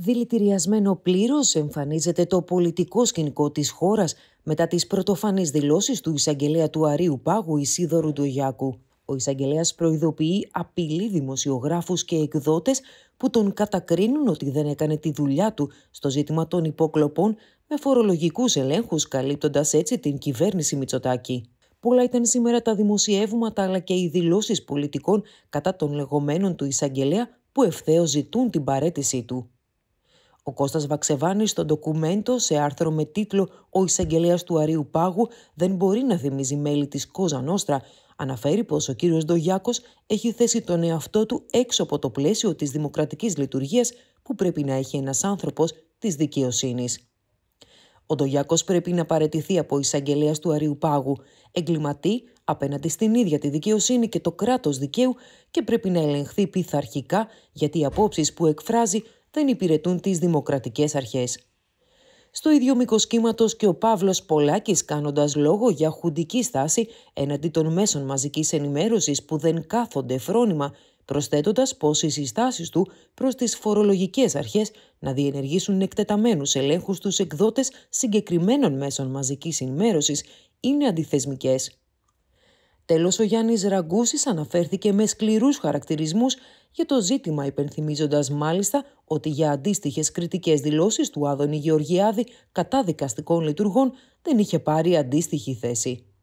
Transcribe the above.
Δηλητηριασμένο πλήρως εμφανίζεται το πολιτικό σκηνικό της χώρας μετά τις πρωτοφανείς δηλώσεις του εισαγγελέα του Αρίου Πάγου Ισίδωρου Ντογιάκου. Ο εισαγγελέας προειδοποιεί απειλή δημοσιογράφους και εκδότες που τον κατακρίνουν ότι δεν έκανε τη δουλειά του στο ζήτημα των υποκλοπών με φορολογικούς ελέγχους καλύπτοντας έτσι την κυβέρνηση Μητσοτάκη. Πολλά ήταν σήμερα τα δημοσιεύματα αλλά και οι δηλώσεις πολιτικών κατά των λεγόμενων του εισαγγελέα που ευθέως ζητούν την παρέτησή του. Ο Κώστας Βαξεβάνης στο ντοκουμέντο σε άρθρο με τίτλο «Ο εισαγγελέας του Αρίου Πάγου δεν μπορεί να θυμίζει μέλη της Κόζα Νόστρα» αναφέρει πως ο κύριος Ντογιάκος έχει θέσει τον εαυτό του έξω από το πλαίσιο της δημοκρατικής λειτουργίας που πρέπει να έχει ένας άνθρωπος της δικαιοσύνης. Ο Ντογιάκος πρέπει να παραιτηθεί από εισαγγελέας του Αριού Πάγου, εγκληματή απέναντι στην ίδια τη δικαιοσύνη και το κράτος δικαίου και πρέπει να ελεγχθεί πειθαρχικά γιατί οι απόψεις που εκφράζει δεν υπηρετούν τις δημοκρατικές αρχές. Στο ίδιο μήκος κύματος και ο Παύλος Πολάκης, κάνοντας λόγο για χουντική στάση έναντι των μέσων μαζικής ενημέρωσης που δεν κάθονται φρόνημα, προσθέτοντας πως οι συστάσεις του προς τις φορολογικές αρχές να διενεργήσουν εκτεταμένους ελέγχους στους εκδότες συγκεκριμένων μέσων μαζικής ενημέρωσης είναι αντιθεσμικές. Τέλος, ο Γιάννης Ραγκούσης αναφέρθηκε με σκληρούς χαρακτηρισμούς για το ζήτημα, υπενθυμίζοντας μάλιστα ότι για αντίστοιχες κριτικές δηλώσεις του Άδωνη Γεωργιάδη κατά δικαστικών λειτουργών δεν είχε πάρει αντίστοιχη θέση.